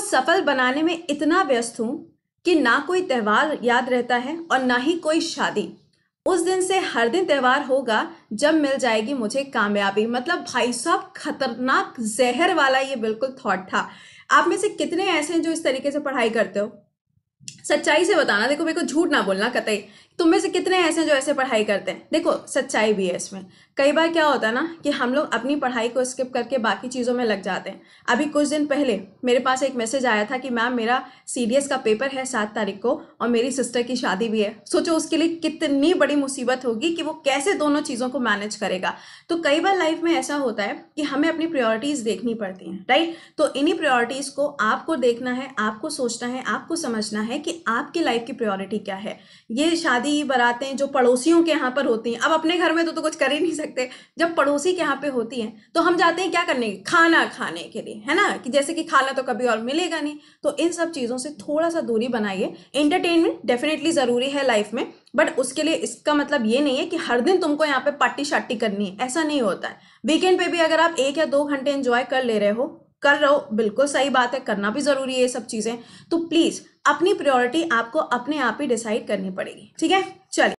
सफल बनाने में इतना व्यस्त हूँ कि ना कोई त्यौहार याद रहता है और ना ही कोई शादी उस दिन से हर दिन त्यौहार होगा जब मिल जाएगी मुझे कामयाबी मतलब भाई साहब खतरनाक जहर वाला ये बिल्कुल थॉट था आप में से कितने ऐसे हैं जो इस तरीके से पढ़ाई करते हो सच्चाई से बताना देखो मेरे को झूठ ना बोलना कतई तुम में से कितने ऐसे जो ऐसे पढ़ाई करते हैं देखो सच्चाई भी है इसमें कई बार क्या होता है ना कि हम लोग अपनी पढ़ाई को स्किप करके बाकी चीज़ों में लग जाते हैं अभी कुछ दिन पहले मेरे पास एक मैसेज आया था कि मैम मेरा सी का पेपर है सात तारीख को और मेरी सिस्टर की शादी भी है सोचो उसके लिए कितनी बड़ी मुसीबत होगी कि वो कैसे दोनों चीज़ों को मैनेज करेगा तो कई बार लाइफ में ऐसा होता है कि हमें अपनी प्रियोरिटीज देखनी पड़ती हैं राइट तो इन्हीं प्रियोरिटीज को आपको देखना है आपको सोचना है आपको समझना है है कि आपकी लाइफ की प्रायोरिटी क्या है ये शादी बारातें जो पड़ोसियों के यहाँ पर होती हैं अब अपने घर में तो, तो कुछ कर ही नहीं सकते जब पड़ोसी के यहाँ पे होती हैं तो हम जाते हैं क्या करने खाना खाने के लिए है ना कि जैसे कि खाना तो कभी और मिलेगा नहीं तो इन सब चीज़ों से थोड़ा सा दूरी बनाइए इंटरटेनमेंट डेफिनेटली ज़रूरी है लाइफ में बट उसके लिए इसका मतलब ये नहीं है कि हर दिन तुमको यहाँ पे पार्टी शार्टी करनी है ऐसा नहीं होता है वीकेंड पे भी अगर आप एक या दो घंटे एंजॉय कर ले रहे हो कर रहे हो बिल्कुल सही बात है करना भी ज़रूरी है ये सब चीज़ें तो प्लीज़ अपनी प्रायोरिटी आपको अपने आप ही डिसाइड करनी पड़ेगी ठीक है चलिए